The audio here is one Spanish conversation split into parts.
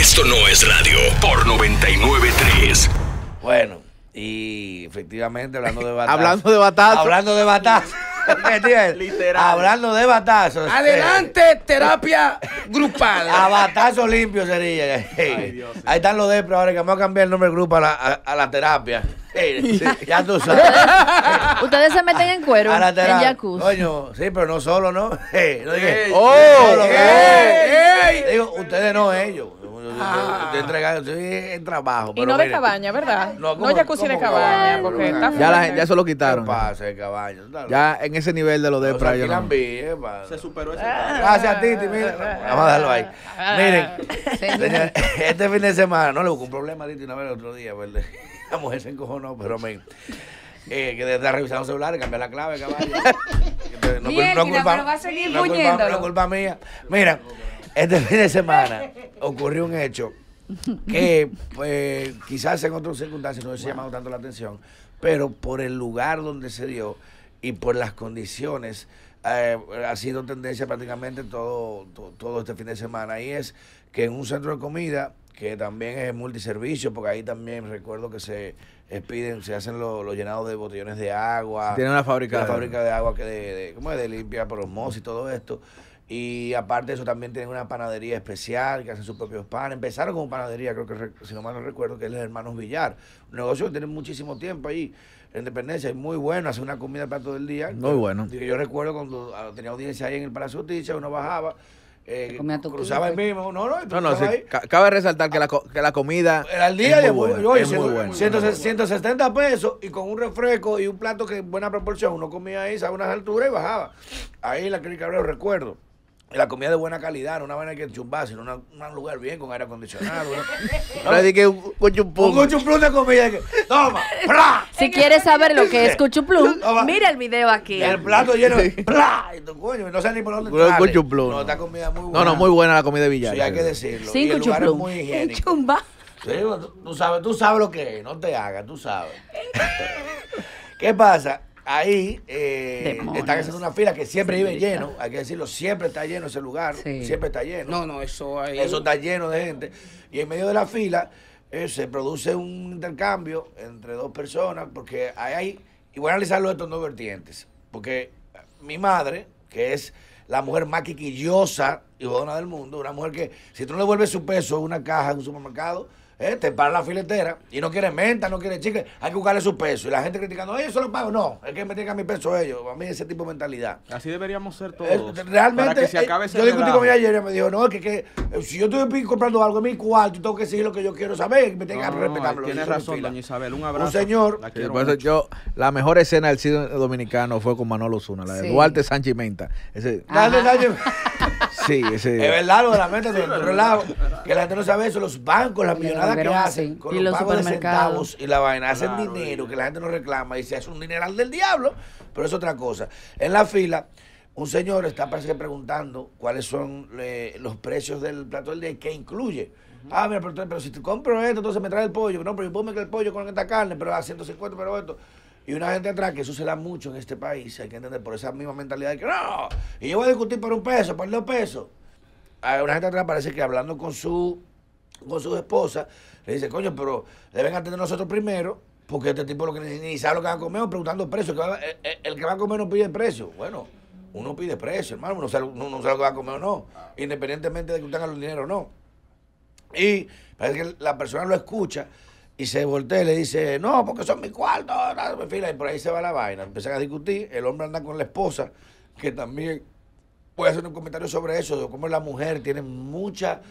Esto no es radio por 993. Bueno, y efectivamente hablando de batazos. hablando de batazos. Hablando de batazos. Literal. Hablando de batazos. Eh. Adelante, terapia grupal. A batazos limpios sería. Ay, Dios, Ahí están los de, ahora que vamos a cambiar el nombre del grupo a la, terapia. ya tú sabes. Ustedes se meten en cuero a la en jacuzzi. Coño, sí, pero no solo, ¿no? no dije, oh, Digo, ustedes no, ellos. Ah. en trabajo. y no de cabaña, ¿verdad? No, ya jacuzzi de cabaña, porque está ya, la, ya eso lo quitaron. cabaña? Ya en ese nivel de lo de playa. Eh, se superó ese ah, Gracias a Titi, mira. Vamos a darlo ahí. Ah. Miren, este fin de semana, no le hubo un problema a Titi una vez el otro día, ¿verdad? Pues, la mujer se encojonó, pero men. Eh, que está celular celulares, cambiar la clave, caballo. no, Bien, no, pero va a seguir no, culpa mía. Mira. Este fin de semana ocurrió un hecho que pues, quizás en otras circunstancias no hubiese llamado tanto la atención, pero por el lugar donde se dio y por las condiciones eh, ha sido tendencia prácticamente todo, todo, este fin de semana. Y es que en un centro de comida que también es multiservicio, porque ahí también recuerdo que se piden, se hacen los llenados de botellones de agua. tiene una fábrica. fábrica de agua que de, ¿cómo es? de limpia por los mozos y todo esto. Y aparte de eso, también tienen una panadería especial que hacen sus propios panes. Empezaron con panadería, creo que, si no mal no recuerdo, que es el Hermanos Villar. Un negocio que tiene muchísimo tiempo ahí en Independencia. Es muy bueno, hace una comida para todo el día. Muy bueno. yo recuerdo cuando ah, tenía audiencia ahí en el Palacio Justicia, uno bajaba. Eh, cruzaba el mismo. No, no, no, no cabe resaltar que la, que la comida. Era el día de hoy, 170 pesos y con un refresco y un plato que buena proporción uno comía ahí, a unas alturas y bajaba. Ahí la clínica recuerdo la comida de buena calidad, no una vaina que chumbar, sino un lugar bien con aire acondicionado. No le que un cuchuplum. Un cuchuplum de comida. toma, Si quieres saber lo que es cuchuplum, mira el video aquí. El plato lleno de Y tu coño, no sé ni por dónde Un cuchuplum. No, está comida muy buena. No, no, muy buena la comida de Villar. Sí, hay que decirlo. lugar es muy higiénico. Chumba. Sí, tú, sabes, tú sabes lo que es, no te hagas, tú sabes. ¿Qué pasa? ahí eh, están haciendo una fila que siempre vive lleno, hay que decirlo, siempre está lleno ese lugar, siempre está lleno. No, no, eso Eso está lleno de gente. Y en medio de la fila eh, se produce un intercambio entre dos personas, porque ahí y voy a analizarlo de estos dos vertientes, porque mi madre, que es la mujer más quiquillosa y jodona del mundo, una mujer que si tú no le vuelves su peso en una caja en un supermercado, ¿Eh? te paran la filetera y no quiere menta, no quiere chicle, hay que buscarle su peso. Y la gente criticando, ellos se lo pago. No, es que me tengan mi peso ellos. A mí ese tipo de mentalidad. Así deberíamos ser eh, todos. realmente, eh, yo discutí con ella ayer y me dijo, no, es que, que si yo estoy comprando algo en mi cuarto, tengo que decir lo que yo quiero saber y me tengan que respetar razón, doña Isabel, un abrazo. Un señor. La, yo, la mejor escena del cine dominicano fue con Manolo Zuna, la de Duarte Sánchez Menta. Ese, Dale, Es verdad lo de la meta, otro lado, que la gente no sabe eso, los bancos, las millonadas que hacen, con y los, pagos de centavos y la vaina, hacen dinero que la gente no reclama y se hace un dineral del diablo, pero es otra cosa. En la fila, un señor está preguntando cuáles son los precios del plato del día y qué incluye. Ah, mira, pero, si te compro esto, entonces me trae el pollo. No, pero yo puedo meter el pollo con esta carne, pero a 150, pero esto y una gente atrás, que eso se da mucho en este país, hay que entender por esa misma mentalidad de que no, y yo voy a discutir por un peso, por dos pesos. Hay una gente atrás parece que hablando con su con su esposa, le dice, coño, pero deben atender nosotros primero, porque este tipo lo que ni sabe lo que va a comer, preguntando precio, eh, eh, el, que va a comer no pide precio. Bueno, uno pide precio, hermano, uno sabe, sabe lo que va a comer o no, independientemente de que usted tenga el dinero o no. Y parece que la persona lo escucha y se voltea y le dice, no, porque son mis cuartos, y por ahí se va la vaina. Empiezan a discutir, el hombre anda con la esposa, que también puede hacer un comentario sobre eso, de cómo la mujer tiene mucha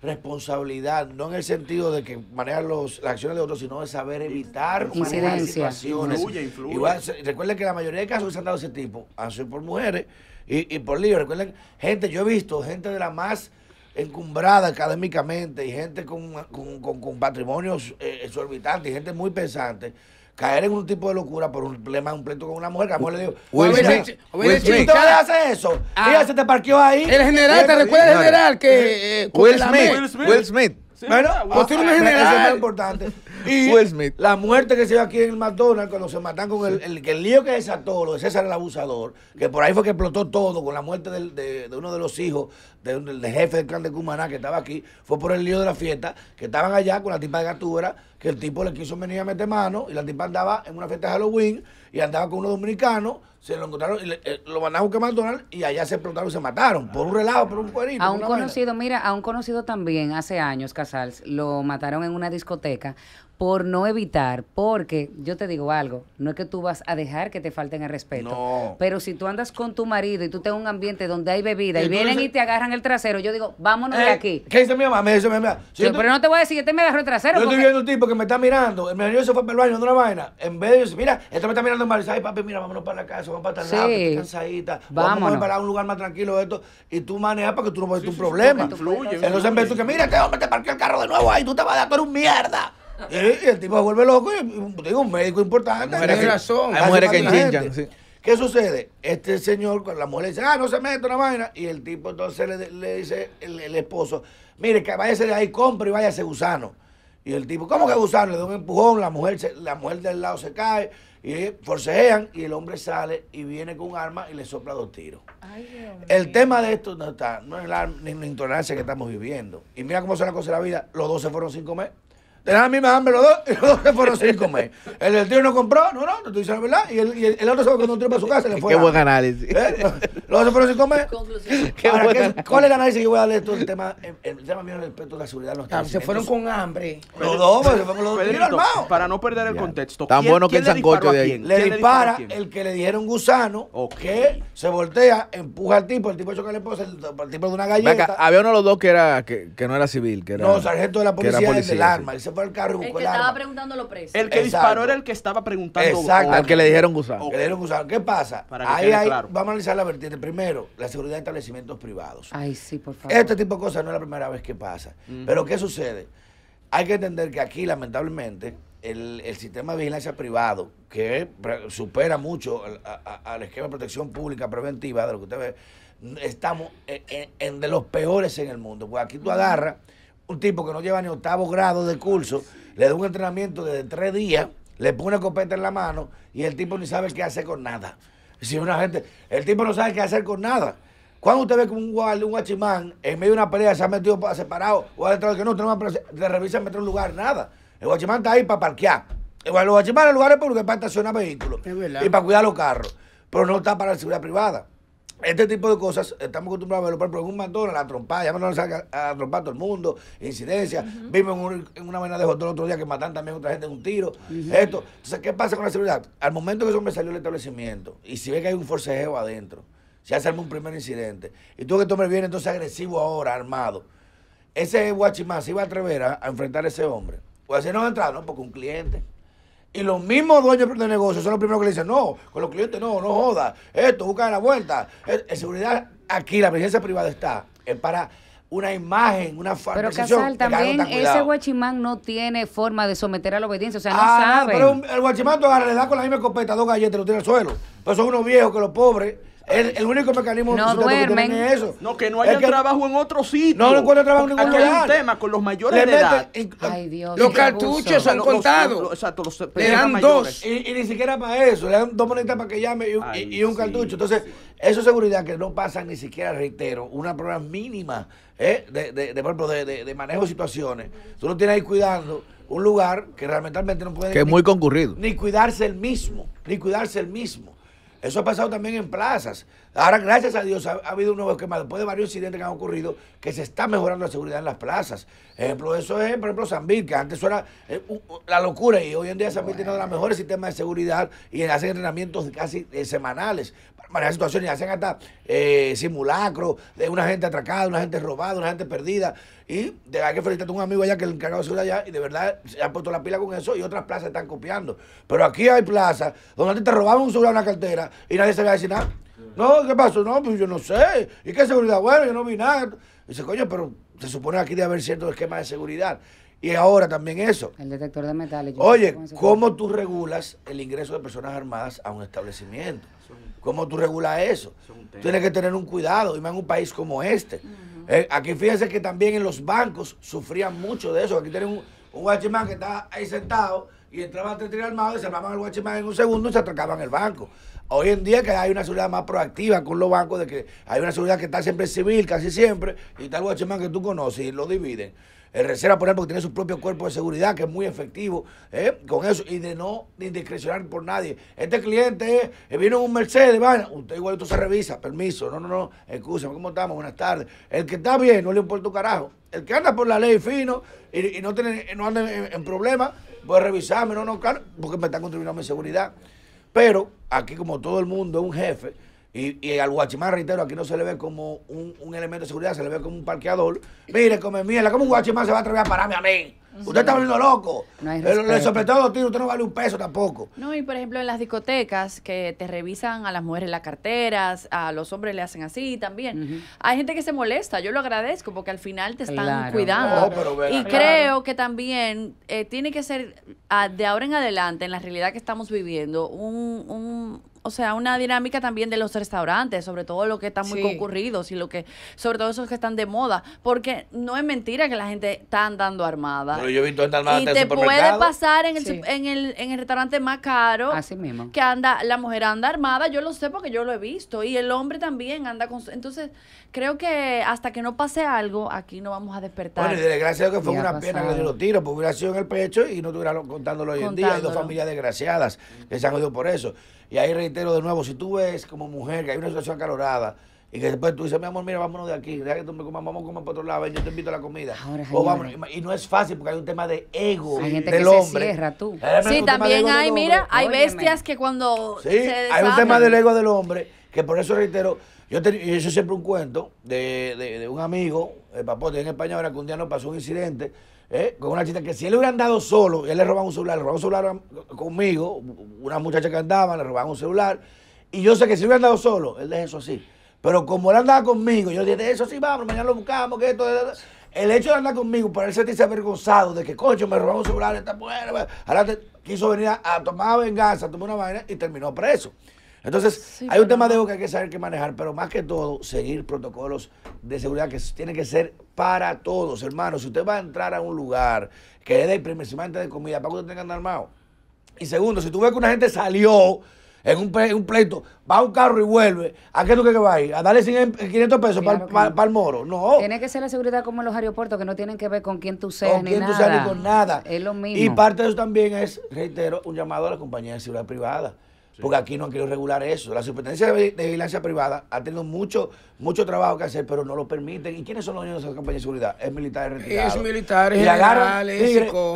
responsabilidad, no en el sentido de que maneja los, las acciones de otros, sino de saber evitar manejar situaciones. Influye, influye. recuerden que la mayoría de casos se han dado ese tipo han sido por mujeres y, por libros Recuerden, gente, yo he visto gente de la más encumbrada académicamente y gente con, con, con, patrimonios eh, exorbitantes y gente muy pesante caer en un tipo de locura por un un pleito con una mujer, que a lo le digo, Will Smith, Will hace eso? Ah, se te parqueó ahí. El general, ¿te recuerda el general que... Eh, Will, Smith, Will Smith. bueno, pues un más importante. Y pues la muerte que se dio aquí en el McDonald's cuando se matan con el, el, lío que desató lo de César el abusador, que por ahí fue que explotó todo con la muerte de, uno de los hijos del, jefe del clan de Cumaná que estaba aquí, fue por el lío de la fiesta, que estaban allá con la tipa de Gatúbera, que el tipo le quiso venir a meter mano y la tipa andaba en una fiesta de Halloween y andaba con unos dominicanos, se lo encontraron y eh, lo mandaron a buscar McDonald's y allá se explotaron y se mataron por un relajo, por un cuerito. A un conocido, mira, a un conocido también hace años, Casals, lo mataron en una discoteca por no evitar, porque yo te digo algo, no es que tú vas a dejar que te falten el respeto, no. pero si tú andas con tu marido y tú tienes un ambiente donde hay bebida y, vienen y te agarran el trasero, yo digo, vámonos de eh, aquí. ¿Qué dice mi mamá? Me dice mi mamá. pero no te voy a decir que te este me agarró el trasero. Yo estoy viendo un tipo que me está mirando, el marido se fue para el baño de una vaina, en vez de decir, mira, esto me está mirando mal, dice, ay papi, mira, vámonos para la casa, vamos para tal sí. lado, que cansadita, a vamos para un lugar más tranquilo esto, y tú manejas para que tú no puedes tu problema. Entonces en vez de que, mira, este hombre te parqueó el carro de nuevo ahí, tú te vas a dar un mierda. Y el tipo se vuelve loco, y, digo, un médico importante. Hay mujeres que, razón. Hay que enchinchan, ¿Qué sucede? Este señor, la mujer le dice, ah, no se mete una vaina. Y el tipo entonces le, dice el, esposo, mire, que váyase de ahí, compre y váyase gusano. Y el tipo, ¿cómo que gusano? Le da un empujón, la mujer, la mujer del lado se cae, y forcejean, y el hombre sale y viene con un arma y le sopla dos tiros. el tema de esto no está, no es la, ni intolerancia que estamos viviendo. Y mira cómo son la cosas de la vida, los dos se fueron sin comer. Tenían la misma hambre los dos y los dos se fueron sin comer. El del tío no compró, no, no, no te diciendo la verdad. Y el, otro se fue con un tío para su casa y le fue. Qué buen análisis. ¿Eh? Los dos se fueron sin comer. Qué buen ¿Cuál es el análisis que yo voy a darle todo el tema, el, tema mío respecto a la seguridad los Se fueron con hambre. Los dos, pues, se fueron con los dos Para no perder el contexto. Tan bueno que el sancocho de ahí. Le dispara el que le dijeron gusano, que se voltea, empuja al tipo, el tipo choca que le esposa, el tipo de una galleta. había uno de los dos que, no era civil. Que era, no, sargento de la policía, del arma. el fue al carro el, que estaba preguntando El que disparó era el que estaba preguntando. Exacto. Al que le dijeron gusano. le dijeron ¿Qué pasa? ahí, vamos a analizar la vertiente. Primero, la seguridad de establecimientos privados. Ay, sí, por favor. Este tipo de cosas no es la primera vez que pasa. Mm. Pero ¿qué sucede? Hay que entender que aquí, lamentablemente, el, sistema de vigilancia privado, que supera mucho al, esquema de protección pública preventiva, de lo que usted ve, estamos en, en de los peores en el mundo. Pues aquí tú agarras un tipo que no lleva ni octavo grado de curso, le da un entrenamiento de tres días, le pone una en la mano y el tipo ni sabe qué hacer con nada. Si una gente, el tipo no sabe qué hacer con nada. Cuando usted ve como un, un guachimán en medio de una pelea se ha metido separado o ha que no, usted no va a revisar meter un lugar, nada. El guachimán está ahí para parquear. El, los en el lugar es para estacionar vehículos y para cuidar los carros, pero no está para la seguridad privada. Este tipo de cosas estamos acostumbrados a verlo, por en un McDonald's, la trompada, ya no saca a trompar todo el mundo, incidencia. Vimos en, una vaina de hotel el otro día que matan también a otra gente en un tiro. Esto. Entonces, ¿qué pasa con la seguridad? Al momento que eso me salió del establecimiento y si ve que hay un forcejeo adentro, si hace un primer incidente, y tú que tú me este entonces agresivo ahora, armado, ese guachimán se iba a atrever a, enfrentar a ese hombre. pues así no va entrar, ¿no? Porque un cliente. Y los mismos dueños de negocios son los primeros que le dicen, no, con los clientes no, no joda, esto, busca la vuelta. En seguridad, aquí la presencia privada está, es para una imagen, una forma Pero Casal, también ese guachimán no tiene forma de someter a la obediencia, o sea, no ah, sabe. pero el guachimán le da con la misma escopeta, dos galletas, lo tiene al suelo. Pero son unos viejos que los pobres el, el único mecanismo no duermen. que es eso. No, que no haya trabajo en otro sitio. No, no encuentro trabajo en ningún lugar. hay un tema con los mayores de edad. los cartuchos han contado Exacto, los Le dan dos. Y, ni siquiera para eso. Le dan dos monedas para que llame y, un cartucho. Entonces, eso es seguridad que no pasa ni siquiera, reitero, una prueba mínima ¿eh? de, de, de, manejo de situaciones. Tú no tienes ahí cuidando un lugar que realmente no puede. Que es muy concurrido. Ni cuidarse el mismo. Ni cuidarse el mismo. Eso ha pasado también en plazas. Ahora, gracias a Dios, ha, habido un nuevo esquema después de varios incidentes que han ocurrido que se está mejorando la seguridad en las plazas. Ejemplo, eso es, por ejemplo, San Bill, que antes era eh, la locura y hoy en día San Bill tiene uno de los mejores sistemas de seguridad y hacen entrenamientos casi eh, semanales para manejar situaciones y hacen hasta eh, simulacros de una gente atracada, una gente robada, una gente perdida. Y de, hay que felicitar a un amigo allá que el encargado de seguridad allá y de verdad se ha puesto la pila con eso y otras plazas están copiando. Pero aquí hay plazas donde antes te robaban un celular, una cartera y nadie se a decir nada. No, ¿qué pasó? No, pues yo no sé. ¿Y qué seguridad? Bueno, yo no vi nada. Dice, coño, pero se supone aquí debe haber cierto esquema de seguridad. Y ahora también eso. El detector de metales. Oye, ¿cómo tú regulas el ingreso de personas armadas a un establecimiento? ¿Cómo tú regulas eso? Tienes que tener un cuidado, y más en un país como este. Eh, aquí fíjense que también en los bancos sufrían mucho de eso. Aquí tienen un, un guachimán que está ahí sentado y entraban a tirar armado y se armaban el guachimán en un segundo y se atracaban el banco. Hoy en día que hay una seguridad más proactiva con los bancos, de que hay una seguridad que está siempre civil, casi siempre, y tal guachimán que tú conoces y lo dividen. El reserva, por ejemplo, tiene su propio cuerpo de seguridad que es muy efectivo ¿eh? con eso y de no indiscrecionar por nadie. Este cliente eh, vino un Mercedes, vaya, usted igual esto se revisa, permiso, no, no, no, escúchame, ¿cómo estamos? Buenas tardes. El que está bien, no le importa un carajo. El que anda por la ley fino y, no, tiene, no anda en, problemas voy pues a revisarme, no, no, claro, porque me está contribuyendo a mi seguridad. Pero aquí, como todo el mundo es un jefe, y, al guachimán, reitero, aquí no se le ve como un, elemento de seguridad, se le ve como un parqueador. Mire, come mierda, como un guachimán se va a atrever a pararme a mí? Usted está volviendo loco. No hay Le usted no vale un peso tampoco. No, y por ejemplo en las discotecas que te revisan a las mujeres las carteras, a los hombres le hacen así también. Hay gente que se molesta, yo lo agradezco porque al final te están cuidando. y creo que también eh, tiene que ser ah, de ahora en adelante, en la realidad que estamos viviendo, un, o sea, una dinámica también de los restaurantes, sobre todo los que están muy concurridos y lo que, sobre todo esos que están de moda, porque no es mentira que la gente está andando armada. Pero yo he visto armada y te puede pasar en el, en el, en el restaurante más caro. Así mismo. Que anda, la mujer anda armada, yo lo sé porque yo lo he visto y el hombre también anda con, entonces creo que hasta que no pase algo aquí no vamos a despertar. Bueno, y desgraciado que fue una pena que le lo tiro, porque hubiera sido en el pecho y no tuviera contándolo hoy en día. Hay dos familias desgraciadas que se han oído por eso. Y ahí reitero de nuevo, si tú ves como mujer que hay una situación acalorada, y que después tú dices, mi amor, mira, vámonos de aquí, deja que tú me comas, vamos a comer para otro lado, y yo te invito a la comida. Y no es fácil porque hay un tema de ego del que hombre. Se cierra, tú. Sí, también hay, mira, hay bestias que cuando. Sí, hay un tema del ego del hombre, que por eso reitero, yo, te, yo siempre un cuento de, de, un amigo, el papote en España, ahora que un día nos pasó un incidente ¿Eh? con una chica que si él hubiera andado solo, y él le robaba un celular, le robaba un celular conmigo, una muchacha que andaba, le robaban un celular, y yo sé que si le hubiera dado solo, él deja eso así. Pero como él andaba conmigo, yo dije, eso sí, vamos, mañana lo buscamos, que esto, el hecho de andar conmigo para él sentirse avergonzado de que, coño, me robaron un celular, está bueno, ahora quiso venir a, a tomar venganza, tomó una vaina y terminó preso. Entonces, hay un tema de que hay que saber que manejar, pero más que todo, seguir protocolos de seguridad que tienen que ser para todos, hermanos. Si usted va a entrar a un lugar que es de gente de comida, para que usted tenga armado. Y segundo, si tú ves que una gente salió en un, pleito, va a un carro y vuelve, ¿a qué tú crees que va a ir? ¿A darle 500 eh, pesos para, el moro? No. Tiene que ser la seguridad como en los aeropuertos, que no tienen que ver con quién tú seas ni nada. Tú seas, ni con nada. Es lo mismo. Y parte de eso también es, reitero, un llamado a la compañía de seguridad privada porque aquí no han querido regular eso. La Superintendencia de Vigilancia Privada ha tenido mucho, mucho trabajo que hacer, pero no lo permiten. ¿Y quiénes son los dueños de esa campaña de seguridad? Es militares retirados. Es militares y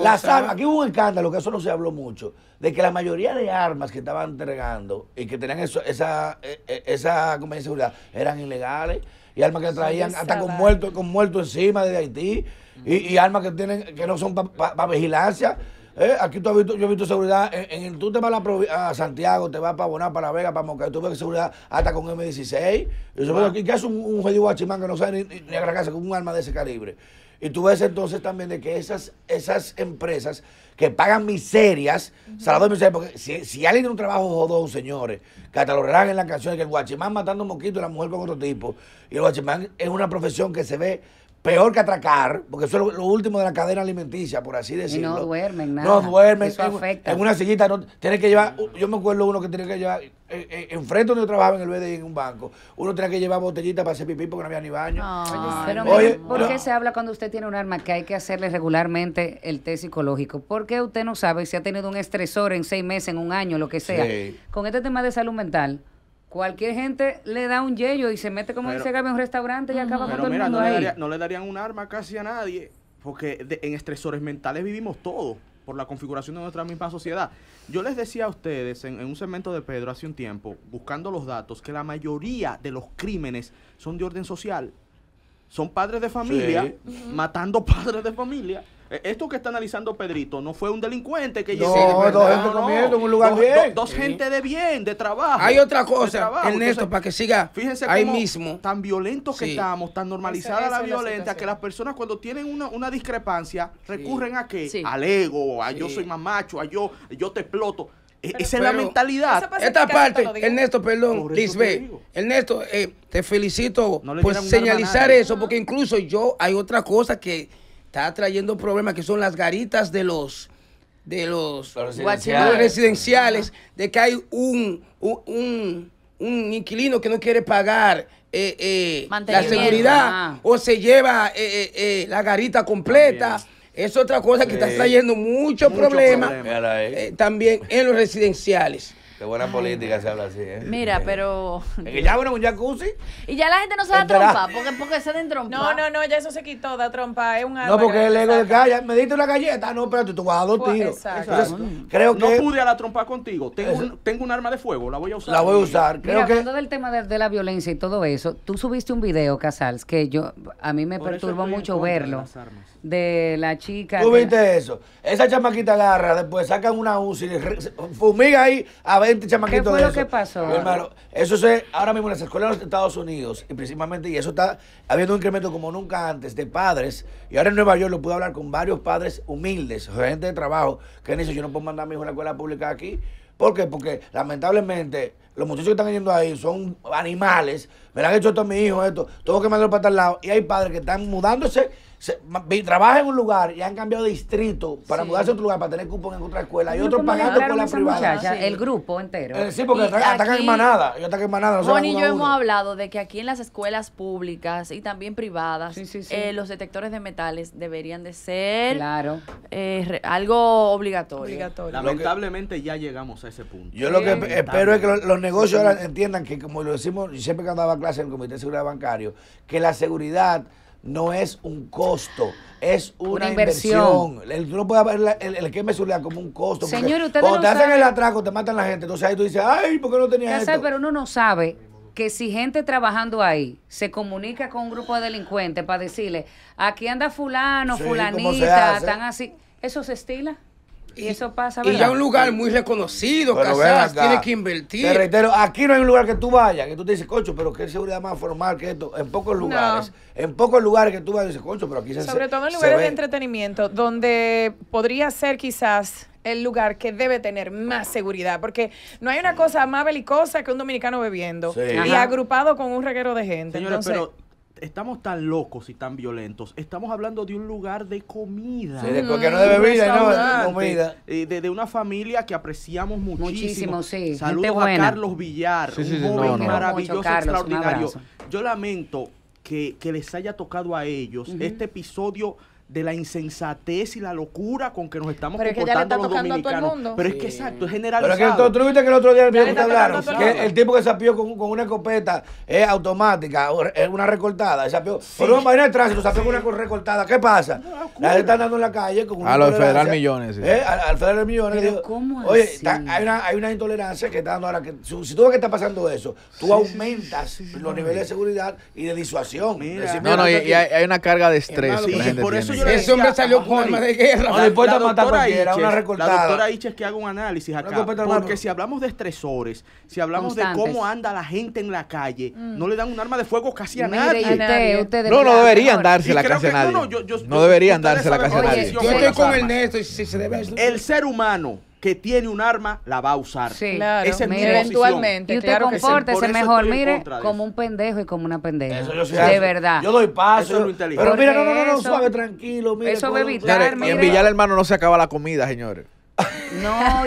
Las armas. Aquí hubo un escándalo, que eso no se habló mucho, de que la mayoría de armas que estaban entregando y que tenían eso, esa, e, e, esa compañía de seguridad eran ilegales y armas que traían hasta con muertos con muerto encima de Haití y, armas que tienen que no son para vigilancia eh, aquí tú has visto, yo he visto seguridad. En, en tú te vas a, Santiago, te vas para Boná, para Vega, para Moca, tú ves seguridad hasta con M16. ¿qué hace un, un guachimán que no sabe ni, ni agarrarse con un arma de ese calibre? Y tú ves entonces también de que esas, esas empresas que pagan miserias, salado de miserias, porque si, alguien tiene un trabajo jodón, señores, que hasta lo en las canciones, que el guachimán matando un moquito y la mujer con otro tipo, y el guachimán es una profesión que se ve peor que atracar, porque eso es lo, último de la cadena alimenticia, por así decirlo. Y no duermen nada. No duermen. Eso En una sillita, no, tienes que llevar, yo me acuerdo uno que tenía que llevar, eh, eh, enfrente donde yo trabajaba en el BDI, en un banco, uno tenía que llevar botellita para hacer pipí porque no había ni baño. pero Oye, ¿por qué se habla cuando usted tiene un arma que hay que hacerle regularmente el test psicológico? ¿Por qué usted no sabe si ha tenido un estresor en seis meses, en un año, lo que sea. Con este tema de salud mental Cualquier gente le da un yello y se mete, como dice Gaby, en un restaurante y acaba con todo el mundo no, ahí. Le no le darían un arma casi a nadie, porque en estresores mentales vivimos todos por la configuración de nuestra misma sociedad. Yo les decía a ustedes en, un segmento de Pedro hace un tiempo, buscando los datos, que la mayoría de los crímenes son de orden social son padres de familia matando padres de familia. E, esto que está analizando Pedrito no fue un delincuente que llegó. No, dos gente en un lugar bien. Dos, gente de bien, de trabajo. Hay otra cosa, Ernesto, para que siga fíjense ahí mismo. Tan violentos que estamos, tan normalizada la violencia, que las personas cuando tienen una, una discrepancia recurren a qué? Al ego, a yo soy más macho, a yo, yo te exploto. Eh, esa es la mentalidad. Esta parte, Ernesto, perdón, Lisbeth, Ernesto, eh, te felicito por señalizar eso, porque incluso yo hay otra cosa que está trayendo problemas, que son las garitas de los de los, residenciales, de que hay un, un, inquilino que no quiere pagar eh, eh la seguridad o se lleva la garita completa. Es otra cosa que está trayendo muchos mucho problemas problema. Eh, también en los residenciales. Qué buena política se habla así, ¿eh? Mira, pero. Es que ya, bueno, un jacuzzi. Y ya la gente no se da trompa, porque, porque se den trompa. No, no, no, ya eso se quitó, da trompa. Es un No, porque el ego de calla. Me diste una galleta. No, pero tú vas a dos pues, tiros. creo que. No pude a la trompa contigo. Tengo un, tengo un arma de fuego, la voy a usar. La voy a usar. Creo que. Hablando del tema de, la violencia y todo eso, tú subiste un video, Casals, que yo. A mí me perturbó mucho verlo. De, la chica. ¿Tú viste eso? Esa chamaquita agarra, después sacan una UCI, fumiga ahí a ver ¿Qué fue lo que pasó? hermano, eso es ahora mismo en las escuelas de los Estados Unidos, y principalmente, y eso está habiendo un incremento como nunca antes de padres. Y ahora en Nueva York lo pude hablar con varios padres humildes, gente de trabajo, que han yo no puedo mandar a mi hijo a la escuela pública aquí. ¿Por qué? Porque lamentablemente los muchachos que están yendo ahí son animales. Me lo han hecho esto a mi hijo, esto. Tengo que mandarlo para tal lado. Y hay padres que están mudándose trabaja en un lugar y han cambiado de distrito para mudarse a otro lugar, para tener cupón en otra escuela. Y otros pagando la privada. Ah, el grupo entero. Eh, sí, porque atacan, en manada. Yo en manada. y yo hemos hablado de que aquí en las escuelas públicas y también privadas, eh, los detectores de metales deberían de ser eh, algo obligatorio. Lamentablemente ya llegamos a ese punto. Yo lo que espero es que los, negocios entiendan que, como lo decimos siempre cuando andaba clase en el Comité de Seguridad Bancario, que la seguridad no es un costo, es una, inversión. inversión. El, no puede ver el, el esquema de como un costo. Señor, usted cuando te hacen el atraco, te matan la gente. Entonces ahí tú dices, ay, ¿por qué no tenía esto? pero uno no sabe que si gente trabajando ahí se comunica con un grupo de delincuentes para decirle, aquí anda fulano, fulanita, están así, ¿eso se estila? Y eso pasa, Y ya un lugar muy reconocido, Casas, tiene que invertir. Te reitero, aquí no hay un lugar que tú vayas, que tú te dices, cocho, pero qué seguridad más formal que esto. En pocos lugares, en pocos lugares que tú vayas, dices, cocho, pero aquí se Sobre todo en lugares de entretenimiento, donde podría ser quizás el lugar que debe tener más seguridad, porque no hay una cosa más belicosa que un dominicano bebiendo y agrupado con un reguero de gente. Señora, pero estamos tan locos y tan violentos. Estamos hablando de un lugar de comida. Sí, mm, que no de bebida, no, de comida. Eh, de, una familia que apreciamos muchísimo. Muchísimo, sí. Saludos a Carlos Villar, un joven maravilloso, extraordinario. Yo lamento que, les haya tocado a ellos este episodio de la insensatez y la locura con que nos estamos pero comportando es que los dominicanos. Todo pero es que exacto, es generalizado. Pero es que tú viste que el otro día el tiempo que hablaron, el tipo que con, con una escopeta es automática, es una recortada, Pero Por una vaina de tránsito, se apió con una recortada. ¿Qué pasa? La gente está andando en la calle con una A los federal millones. Eh, al, federal millones. ¿cómo oye, hay, una, hay una intolerancia que está dando ahora. Que, si tú ves que está pasando eso, tú aumentas los niveles de seguridad y de disuasión. no, no, y, hay, una carga de estrés. Ese hombre salió con armas de guerra. No matar cualquiera, una La doctora Hiches es que haga un análisis acá. Porque si hablamos de estresores, si hablamos de cómo anda la gente en la calle, mm. no le dan un arma de fuego casi a nadie. No, no deberían dársela casi a nadie. No deberían dársela casi a nadie. Yo estoy con el y El ser humano que tiene un arma la va a usar. claro. es eventualmente. Y usted claro compórtese mejor, mire, como un pendejo y como una pendeja. Eso yo De verdad. Yo doy paso. lo inteligente. Pero mira, no, no, no, suave, tranquilo. Mire, eso va a evitar, En Villar, hermano, no se acaba la comida, señores. No,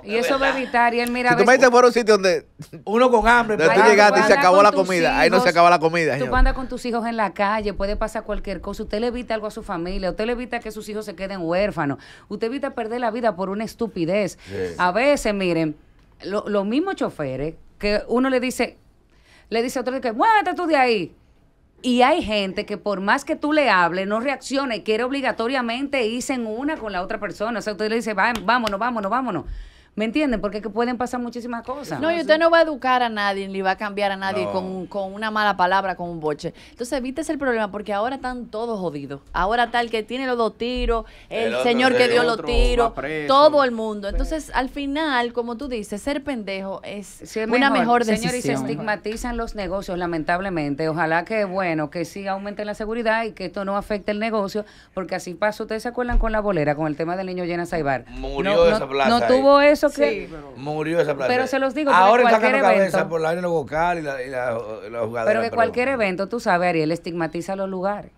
y eso, va a evitar. Y él mira. Si tú me por un sitio donde. Uno con hambre, Pero tú llegaste y se acabó la comida. ahí no se acaba la comida. Tú andas con tus hijos en la calle, puede pasar cualquier cosa. Usted le evita algo a su familia. Usted le evita que sus hijos se queden huérfanos. Usted evita perder la vida por una estupidez. A veces, miren, los mismos choferes que uno le dice, le dice a otro que, muévete tú de ahí y hay gente que por más que tú le hables, no reaccione, quiere obligatoriamente irse en una con la otra persona. O sea, usted le dice, vámonos, vámonos, vámonos. ¿Me entienden? Porque que pueden pasar muchísimas cosas. No, y ah, usted no va a educar a nadie, ni va a cambiar a nadie con, una mala palabra, con un boche. Entonces, evítese el problema, porque ahora están todos jodidos. Ahora está el que tiene los dos tiros, el, señor que dio los tiros, todo el mundo. Entonces, al final, como tú dices, ser pendejo es una mejor, decisión. Señor, y se estigmatizan los negocios, lamentablemente. Ojalá que, bueno, que sí aumente la seguridad y que esto no afecte el negocio, porque así pasa. ¿Ustedes se acuerdan con la bolera, con el tema del niño llena Saibar? Murió no, esa No tuvo eso que... Murió esa plata. Pero se los digo, ahora está evento, cabeza por la arena vocal y la, y la, la Pero que cualquier evento, tú sabes, Ariel, estigmatiza los lugares.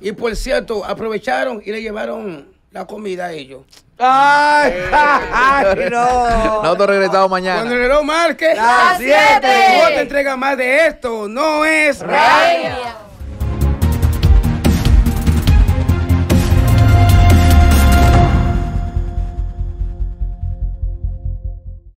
Y por cierto, aprovecharon y le llevaron la comida a ellos. ¡Ay! ¡Ay, no! Nosotros regresamos mañana. Cuando regresó Márquez. ¡las 7! No te entrega más de esto. No es